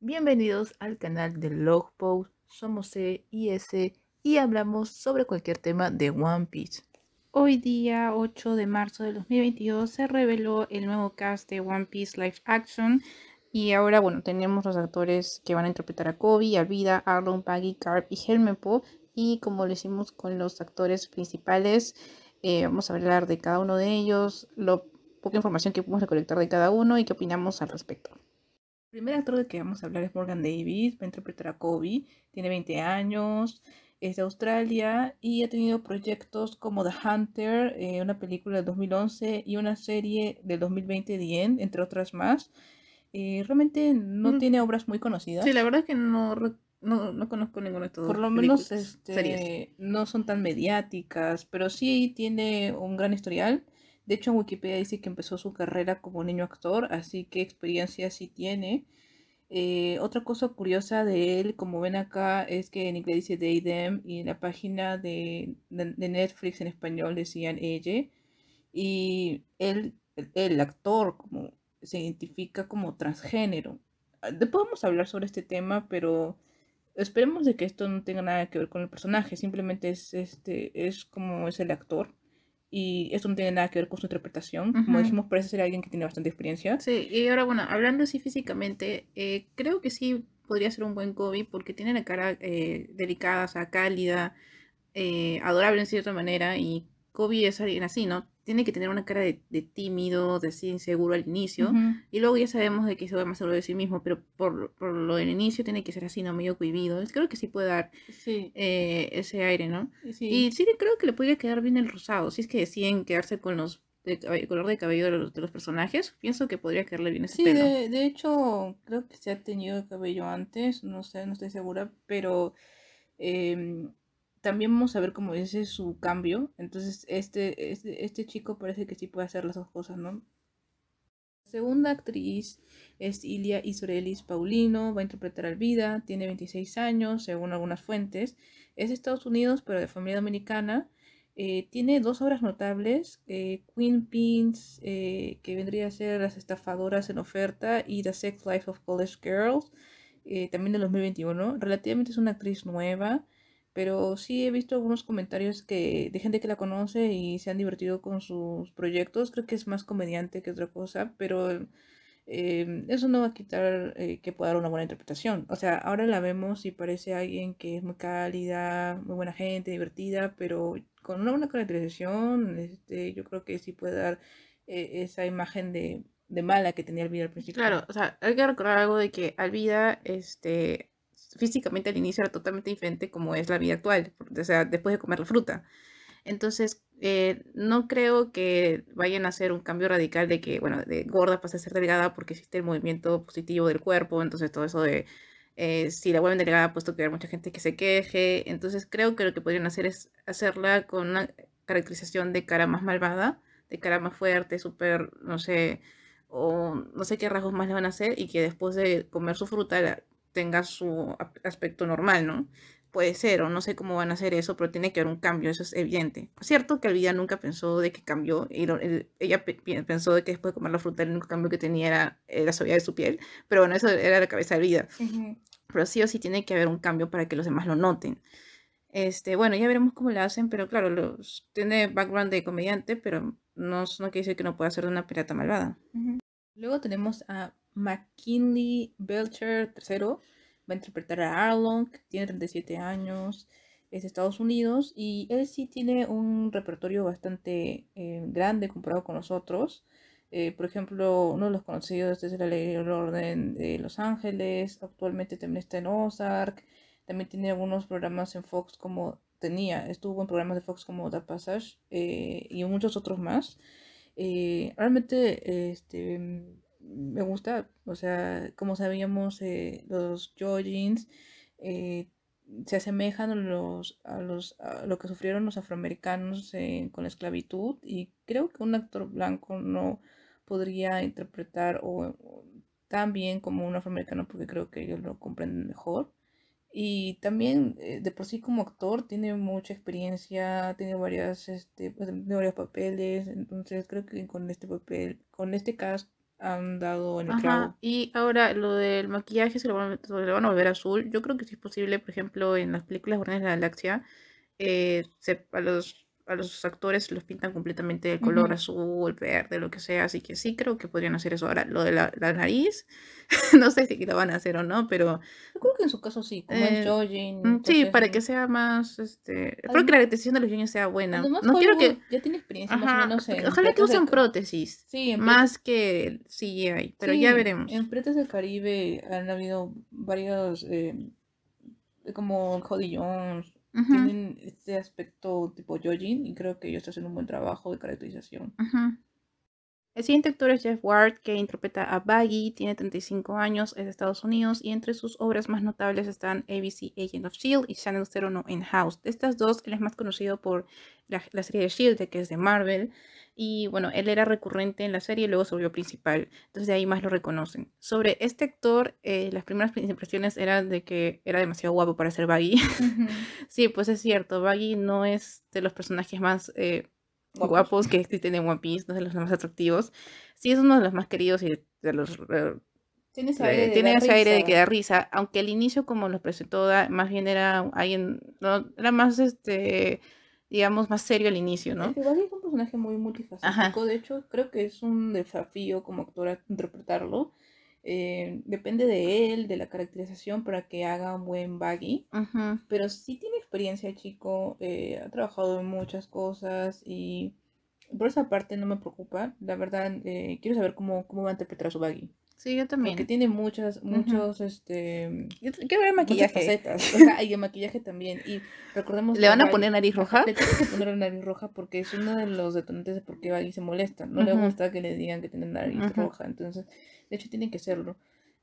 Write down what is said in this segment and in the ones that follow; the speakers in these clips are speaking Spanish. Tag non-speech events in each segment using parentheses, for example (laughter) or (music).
Bienvenidos al canal de Logpost, somos C e y hablamos sobre cualquier tema de One Piece. Hoy día 8 de marzo de 2022 se reveló el nuevo cast de One Piece Live Action y ahora bueno tenemos los actores que van a interpretar a Kobe, Alvida, Arlon, Paggy, Carp y Helmepo y como lo hicimos con los actores principales eh, vamos a hablar de cada uno de ellos, lo poca información que pudimos recolectar de cada uno y qué opinamos al respecto. El primer actor de que vamos a hablar es Morgan Davis, va a interpretar a Kobe, tiene 20 años, es de Australia y ha tenido proyectos como The Hunter, eh, una película del 2011 y una serie del 2020 The End, entre otras más. Eh, realmente no mm. tiene obras muy conocidas. Sí, la verdad es que no, conozco ninguno de estos Por lo menos este, no son tan mediáticas, pero sí tiene un gran historial. De hecho, en Wikipedia dice que empezó su carrera como niño actor, así que experiencia sí tiene. Eh, otra cosa curiosa de él, como ven acá, es que en inglés dice they, them, y en la página de, Netflix en español decían ella. Y él, el, actor, como se identifica como transgénero. Ah, podemos hablar sobre este tema, pero esperemos de que esto no tenga nada que ver con el personaje, simplemente es, este, es como es el actor y esto no tiene nada que ver con su interpretación. Como dijimos, parece ser alguien que tiene bastante experiencia. Sí, y ahora bueno, hablando así físicamente, eh, creo que sí podría ser un buen Kobe porque tiene la cara eh, delicada, o sea, cálida, eh, adorable en cierta manera y Kobe es alguien así, ¿no? tiene que tener una cara de, tímido, de así inseguro al inicio, y luego ya sabemos de que se va más seguro de sí mismo, pero por, lo del inicio tiene que ser así, no medio cohibido. Creo que sí puede dar eh, ese aire, ¿no? Y sí creo que le podría quedar bien el rosado, si es que deciden quedarse con los el color de cabello de los, personajes, pienso que podría quedarle bien ese sí, De, de hecho, creo que se ha tenido el cabello antes, no sé, no estoy segura, pero... Em, también vamos a ver cómo es su cambio. Entonces, este, este, este, chico parece que sí puede hacer las dos cosas, ¿no? La segunda actriz es Ilia Isorelis Paulino, va a interpretar al vida tiene 26 años, según algunas fuentes. Es de Estados Unidos, pero de familia dominicana. Eh, tiene dos obras notables, eh, Queen Pins, eh, que vendría a ser Las estafadoras en oferta, y The Sex Life of College Girls, también del 2021. Relativamente es una actriz nueva. Pero sí he visto algunos comentarios que, de gente que la conoce y se han divertido con sus proyectos. Creo que es más comediante que otra cosa, pero em, eso no va a quitar eh, que pueda dar una buena interpretación. O sea, ahora la vemos y parece alguien que es muy cálida, muy buena gente, divertida, pero con una buena caracterización, este, yo creo que sí puede dar eh, esa imagen de, de, mala que tenía Alvida al principio. Claro, o sea, hay que recordar algo de que Alvida, este, físicamente al inicio era totalmente diferente como es la vida actual, o sea, después de comer la fruta. Entonces, eh, no creo que vayan a hacer un cambio radical de que, bueno, de gorda pasa a ser delgada porque existe el movimiento positivo del cuerpo, entonces todo eso de eh, si la vuelven delgada, puesto que hay mucha gente que se queje, entonces creo que lo que podrían hacer es hacerla con una caracterización de cara más malvada, de cara más fuerte, súper, no sé, o no sé qué rasgos más le van a hacer y que después de comer su fruta la, tenga su aspecto normal, ¿no? Puede ser, o no sé cómo van a hacer eso, pero tiene que haber un cambio, eso es evidente. Cierto que Alvida nunca pensó de que cambió, y ella pensó de que después de comer la fruta el único cambio que tenía era la suavidad de su piel, pero bueno, eso era la cabeza de vida, Pero sí o sí tiene que haber un cambio para que los demás lo noten. Este, bueno, ya veremos cómo la hacen, pero claro, los, tiene background de comediante, pero no, no quiere decir que no pueda ser una pirata malvada. Luego tenemos a McKinley Belcher III va a interpretar a Arlong, tiene 37 años, es de Estados Unidos y él sí tiene un repertorio bastante eh, grande comparado con nosotros. Eh, por ejemplo, uno de los conocidos es la Ley del Orden de Los Ángeles, actualmente también está en Ozark, también tiene algunos programas en Fox como tenía, estuvo en programas de Fox como The Passage eh, y muchos otros más. realmente este, me gusta, o sea, como sabíamos, eh, los Georgians eh, se asemejan a, los, a, los, lo que sufrieron los afroamericanos eh, con la esclavitud y creo que un actor blanco no podría interpretar o, tan bien como un afroamericano porque creo que ellos lo comprenden mejor. Y también de por sí como actor tiene mucha experiencia, tiene varias este, pues, varios papeles, entonces creo que con este papel, con este cast han dado en el clavo. Y ahora lo del maquillaje, se lo, van, a volver azul. Yo creo que sí es posible, por ejemplo, en las películas Guardianes de la Galaxia, eh, se, a los a los actores los pintan completamente de color azul, verde, lo que sea, así que sí creo que podrían hacer eso. Ahora, lo de la, nariz, (laughs) no sé si lo van a hacer o no, pero... creo que en su caso sí, como el eh, mm, Sí, para que sea más, este... que la detección de los niños sea buena. no quiero que... Ya tiene experiencia más Ojalá que usen prótesis, sí, más que CGI, pero ya veremos. En pretes del Caribe han habido varios... Eh, como Cody Jones, tienen este aspecto tipo Yojin y creo que ellos haciendo un buen trabajo de caracterización. El siguiente actor es Jeff Ward, que interpreta a Baggy, tiene 35 años, es de Estados Unidos y entre sus obras más notables están ABC Agent of Shield y Channel 01 in House. De estas dos, él es más conocido por la, serie de Shield, que es de Marvel, y bueno, él era recurrente en la serie y luego se principal, entonces de ahí más lo reconocen. Sobre este actor, eh, las primeras impresiones eran de que era demasiado guapo para ser Baggy. (laughs) sí, pues es cierto, Baggy no es de los personajes más... Eh, guapos, que existen en One Piece, no de los más atractivos. Sí, es uno de los más queridos y de los... Eh, tiene eh, ese aire, de, que da risa, aunque al inicio como lo presentó, más bien era alguien, no, era más este, digamos, más serio al inicio, ¿no? Es un personaje muy multifacético, de hecho creo que es un desafío como actora interpretarlo, eh, depende de él, de la caracterización para que haga un buen baggy. Pero sí tiene experiencia, chico. Eh, ha trabajado en muchas cosas y por esa parte no me preocupa. La verdad, eh, quiero saber cómo, cómo va a interpretar su baggy. Sí, yo también. Porque tiene muchas, muchos, este... Quiero ver maquillaje. Facetas. O (laughs) y el maquillaje también. Y recordemos... ¿Le van a poner nariz roja? Le tienen que poner la nariz roja porque es uno de los detonantes de por qué Baggy se molesta. No le gusta que le digan que tiene nariz roja. Entonces, de hecho, tiene que serlo.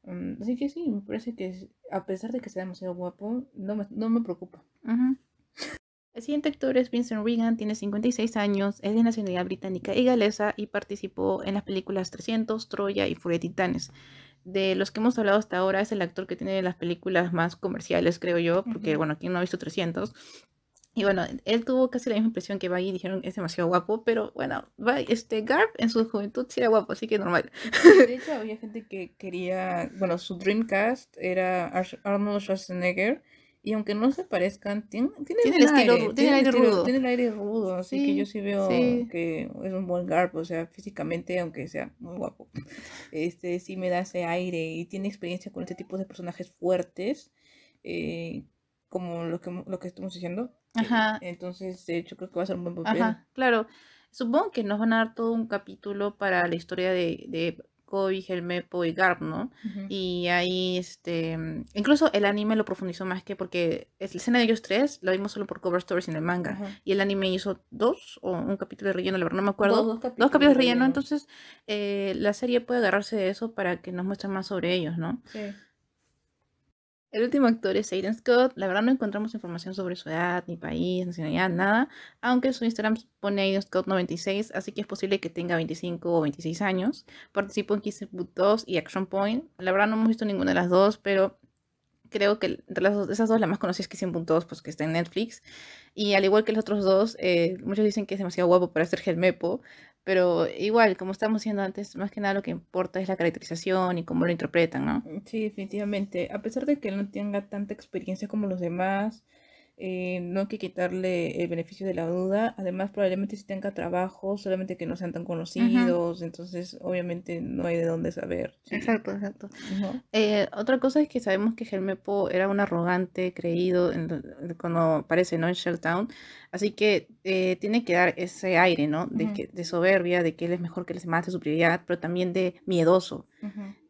Mm, así que sí, me parece que a pesar de que sea demasiado guapo, no no me preocupa. El siguiente actor es Vincent Regan, tiene 56 años, es de nacionalidad británica y galesa y participó en las películas 300, Troya y Furia de Titanes. De los que hemos hablado hasta ahora, es el actor que tiene las películas más comerciales, creo yo, porque, bueno, aquí no ha visto 300? Y bueno, él tuvo casi la misma impresión que Baggy, dijeron es demasiado guapo, pero bueno, este Garp en su juventud sí era guapo, así que normal. De hecho, había gente que quería, bueno, su Dreamcast era Arnold Schwarzenegger y aunque no se parezcan, tiene el, aire, estilo, rudo. tiene el aire rudo, así que yo sí veo que es un buen garb, o sea, físicamente, aunque sea muy guapo, este sí me da ese aire y tiene experiencia con este tipo de personajes fuertes, eh, como lo que, lo que estamos diciendo. Ajá. Eh, entonces, de hecho, creo que va a ser un buen papel. Ajá, claro. Supongo que nos van a dar todo un capítulo para la historia de Koi, Helmepo y Garp, ¿no? Y ahí, este, mm, incluso el anime lo profundizó más que porque la escena de ellos tres la vimos solo por cover stories en el manga. Y el anime hizo dos o un capítulo de relleno, la verdad no me acuerdo. Dos, capítulos, de relleno, entonces eh, la serie puede agarrarse de eso para que nos muestre más sobre ellos, ¿no? Sí. El último actor es Aiden Scott. La verdad no encontramos información sobre su edad, ni país, nacionalidad, nada. Aunque su Instagram pone Aiden Scott 96, así que es posible que tenga 25 o 26 años. Participó en Kiss Boot 2 y Action Point. La verdad no hemos visto ninguna de las dos, pero creo que de esas dos la más conocida es Kiss Boot 2, pues que está en Netflix. Y al igual que los otros dos, eh, muchos dicen que es demasiado guapo para ser Gelmepo, pero igual, como estamos diciendo antes, más que nada lo que importa es la caracterización y cómo lo interpretan, ¿no? Sí, definitivamente. A pesar de que él no tenga tanta experiencia como los demás, eh, no hay que quitarle el beneficio de la duda. Además, probablemente si tenga trabajo, solamente que no sean tan conocidos, entonces obviamente no hay de dónde saber. Exacto, exacto. Eh, otra cosa es que sabemos que Gelmepo era un arrogante, creído, cuando aparece ¿no? en Shelltown, así que eh, tiene que dar ese aire, ¿no? De, soberbia, de que él es mejor que los demás, de prioridad, pero también de miedoso.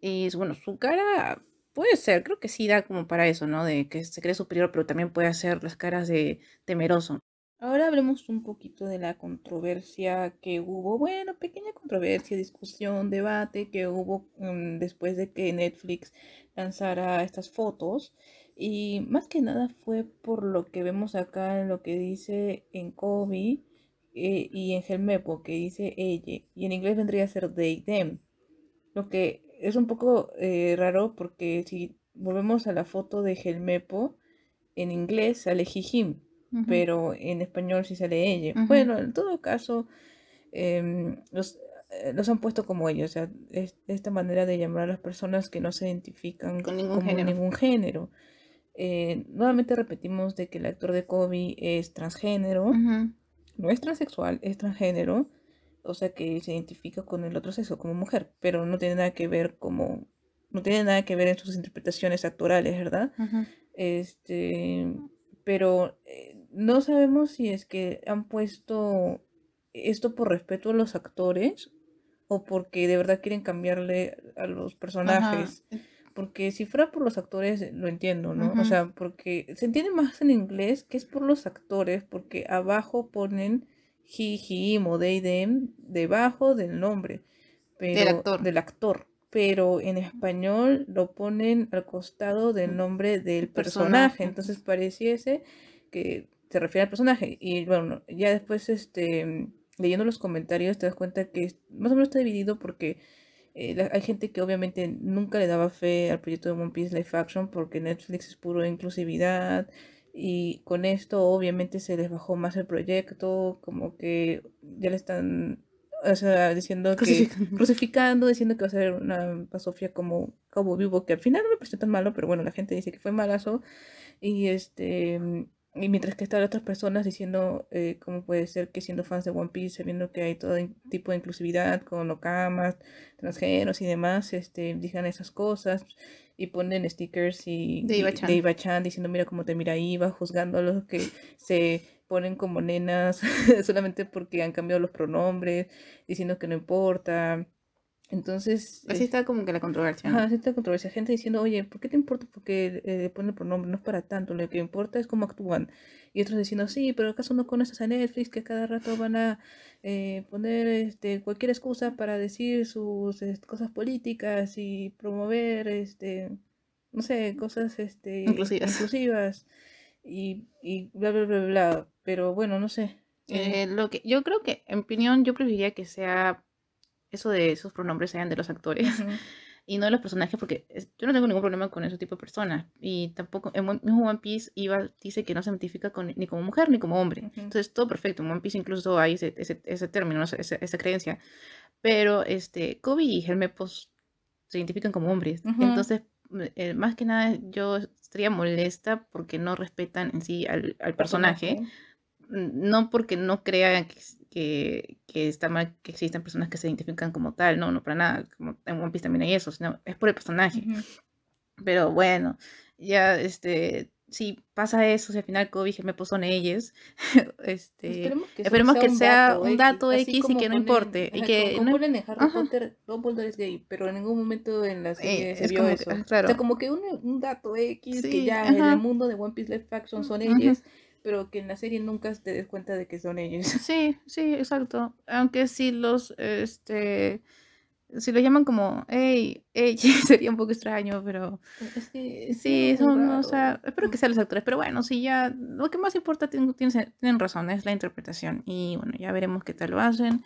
Y bueno, su cara Puede ser, creo que sí da como para eso, ¿no? De que se cree superior, pero también puede hacer las caras de temeroso. Ahora hablemos un poquito de la controversia que hubo, bueno, pequeña controversia, discusión, debate que hubo mm, después de que Netflix lanzara estas fotos. Y más que nada fue por lo que vemos acá en lo que dice en Kobe eh, y en Gelmepo, que dice ella. Y en inglés vendría a ser they, them. Lo que es un poco eh, raro porque si volvemos a la foto de Gelmepo, en inglés sale Jijim, pero en español sí sale ella. Bueno, en todo caso, em, eh, los, han puesto como ellos, o sea, es, esta manera de llamar a las personas que no se identifican con ningún género. Ningún género. Eh, nuevamente repetimos de que el actor de Kobe es transgénero, no es transexual, es transgénero, o sea, que se identifica con el otro sexo, como mujer, pero no tiene nada que ver como, no tiene nada que ver en sus interpretaciones actuales, ¿verdad? Este, pero eh, no sabemos si es que han puesto esto por respeto a los actores o porque de verdad quieren cambiarle a los personajes. Porque si fuera por los actores, lo entiendo, ¿no? O sea, porque se entiende más en inglés que es por los actores, porque abajo ponen he, him debajo del nombre pero, del, actor. del actor. Pero en español lo ponen al costado del nombre del personaje. Entonces pareciese que se refiere al personaje. Y bueno, ya después este, leyendo los comentarios te das cuenta que más o menos está dividido porque eh, hay gente que obviamente nunca le daba fe al proyecto de One Piece Life Action porque Netflix es puro inclusividad y con esto obviamente se les bajó más el proyecto, como que ya le están o sea, diciendo que crucificando, diciendo que va a ser una pasofia como como vivo que al final no me pareció tan malo, pero bueno, la gente dice que fue malazo y este y mientras que están otras personas diciendo eh, cómo puede ser que siendo fans de One Piece, sabiendo que hay todo tipo de inclusividad con locamas, transgéneros y demás, este, digan esas cosas y ponen stickers y de Iba-chan diciendo mira cómo te mira Iba, juzgando a los que se ponen como nenas (laughs) solamente porque han cambiado los pronombres, diciendo que no importa, entonces. Así está este como que la controversia. así está la controversia. Gente diciendo, oye, ¿por qué te importa? Porque eh, le pone el pronombre, no es para tanto. Lo que importa es cómo actúan. Y otros diciendo, sí, pero ¿acaso no conoces a Netflix que cada rato van a eh, poner este, cualquier excusa para decir sus cosas políticas y promover, este, no sé, cosas este, inclusivas. y, bla, bla, bla, bla. Pero bueno, no sé. Eh lo que, yo creo que, en opinión, yo preferiría que sea eso de esos pronombres sean de los actores. (laughs) Y no de los personajes, porque yo no tengo ningún problema con ese tipo de personas. Y tampoco, en One Piece Iba dice que no se identifica ni como mujer ni como hombre. Entonces, todo perfecto. En One Piece incluso hay ese, término, esa, creencia. Pero este, Kobe y Helmepos pues, se identifican como hombres. Entonces, eh, más que nada, yo estaría molesta porque no respetan en sí al, personaje no porque no crean que que, está mal que existan personas que se identifican como tal, no, no para nada, como en One Piece también hay eso, sino es por el personaje. Pero bueno, ya este si pasa eso, si al final Kobe me puso son ellas, (laughs) este, esperemos que, sea, un dato X, y que no importe. y que como, en Harry Potter, es gay, pero en ningún momento en la serie eh, eso. claro. O sea, como que un, dato X que ya en el mundo de One Piece Left Faction son ellas pero que en la serie nunca te des cuenta de que son ellos. (laughs) Sí, sí, exacto. Aunque si los, este, si los llaman como, hey, hey, (laughs) sería un poco extraño, pero... Es que, sí, son, o sea, espero que sean los actores, pero bueno, sí ya, lo que más importa, tienen, tienen razón, es la interpretación, y bueno, ya veremos qué tal lo hacen.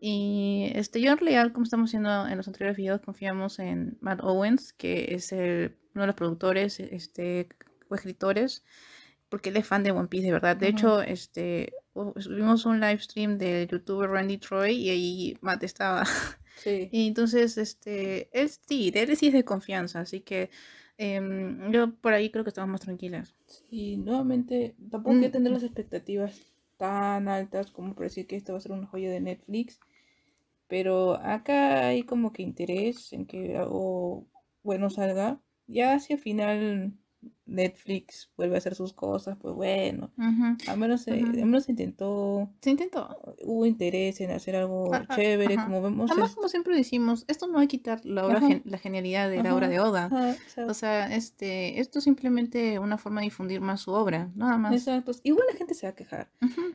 Y este, yo en realidad, como estamos haciendo en los anteriores videos, confiamos en Matt Owens, que es el, uno de los productores este, o escritores porque él es fan de One Piece, de verdad. De hecho, este, oh, subimos un live stream del youtuber Randy Troy y ahí Matt estaba. (laughs) Sí. Y entonces, este, él sí, es de confianza, así que em, yo por ahí creo que estamos más tranquilas. Sí, nuevamente, tampoco mm. tener mm. las expectativas tan altas como por decir que esto va a ser una joya de Netflix, pero acá hay como que interés en que algo bueno salga. Ya hacia el final Netflix vuelve a hacer sus cosas, pues bueno, al, menos se, menos intentó. Se intentó. Hubo interés en hacer algo ah, ah, chévere, como vemos. Además, como siempre decimos, esto no va a quitar la, la genialidad de la obra de Oda. o sea, este, esto es simplemente una forma de difundir más su obra, nada más. Exacto. Igual la gente se va a quejar.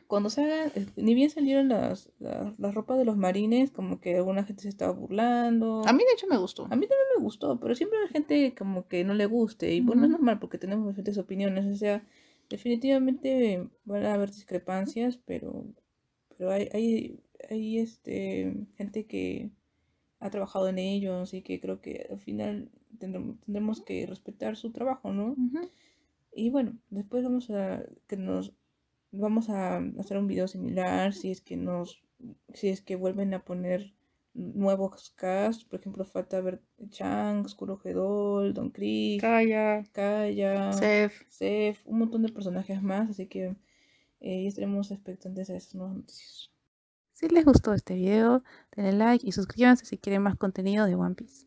Cuando se haga, eh, ni bien salieron las, las, ropas de los marines, como que alguna gente se estaba burlando. A mí, de hecho, me gustó. A mí también me gustó, pero siempre hay gente como que no le guste. Y bueno, pues, es normal porque tenemos diferentes opiniones, o sea, definitivamente van a haber discrepancias, pero, pero hay, hay, este, gente que ha trabajado en ellos y que creo que al final tendremos, que respetar su trabajo, ¿no? Y bueno, después vamos a que nos vamos a hacer un video similar si es que nos si es que vuelven a poner nuevos cast, por ejemplo, falta ver Oscuro Gedol, Don Krieg, Kaya, Kaya Sef. un montón de personajes más, así que eh, estaremos expectantes a esas nuevas noticias. Si les gustó este video, denle like y suscríbanse si quieren más contenido de One Piece.